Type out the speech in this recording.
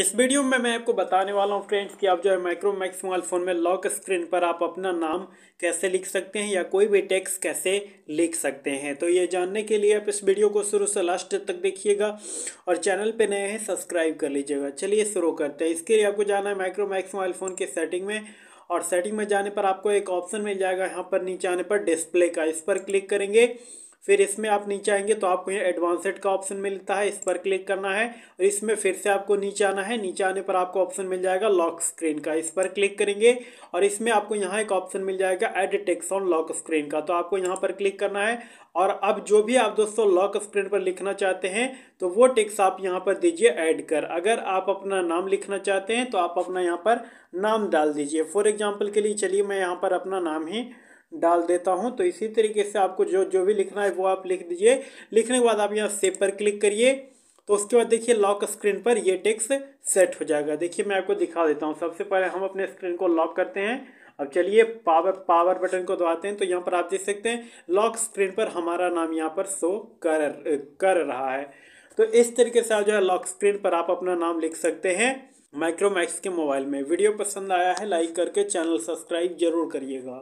इस वीडियो में मैं आपको बताने वाला हूँ फ्रेंड्स कि आप जो है माइक्रोमैक्स मोबाइल फ़ोन में लॉक स्क्रीन पर आप अपना नाम कैसे लिख सकते हैं या कोई भी टेक्स्ट कैसे लिख सकते हैं तो ये जानने के लिए आप इस वीडियो को शुरू से लास्ट तक देखिएगा और चैनल पे नए हैं सब्सक्राइब कर लीजिएगा चलिए शुरू करते हैं इसके लिए आपको जाना है माइक्रोमैक्स मोबाइल फ़ोन के सेटिंग में और सेटिंग में जाने पर आपको एक ऑप्शन मिल जाएगा यहाँ पर नीचे आने पर डिस्प्ले का इस पर क्लिक करेंगे फिर इसमें आप नीचे आएंगे तो आपको यहाँ एडवांसड का ऑप्शन मिलता है इस पर क्लिक करना है और इसमें फिर से आपको नीचे आना है नीचे आने पर आपको ऑप्शन मिल जाएगा लॉक स्क्रीन का इस पर क्लिक करेंगे और इसमें आपको यहाँ एक ऑप्शन मिल जाएगा add text on lock screen का तो आपको यहाँ पर क्लिक करना है और अब जो भी आप दोस्तों लॉक स्क्रीन पर लिखना चाहते हैं तो वो टेक्स आप यहाँ पर दीजिए ऐड कर अगर आप अपना नाम लिखना चाहते हैं तो आप अपना यहाँ पर नाम डाल दीजिए फॉर एग्जाम्पल के लिए चलिए मैं यहाँ पर अपना नाम ही डाल देता हूं तो इसी तरीके से आपको जो जो भी लिखना है वो आप लिख दीजिए लिखने के बाद आप यहाँ सेव पर क्लिक करिए तो उसके बाद देखिए लॉक स्क्रीन पर ये टेक्स सेट हो जाएगा देखिए मैं आपको दिखा देता हूँ सबसे पहले हम अपने स्क्रीन को लॉक करते हैं अब चलिए पावर पावर बटन को दबाते हैं तो यहाँ पर आप देख सकते हैं लॉक स्क्रीन पर हमारा नाम यहाँ पर शो कर कर रहा है तो इस तरीके से आप जो है लॉक स्क्रीन पर आप अपना नाम लिख सकते हैं माइक्रोमैक्स के मोबाइल में वीडियो पसंद आया है लाइक करके चैनल सब्सक्राइब जरूर करिएगा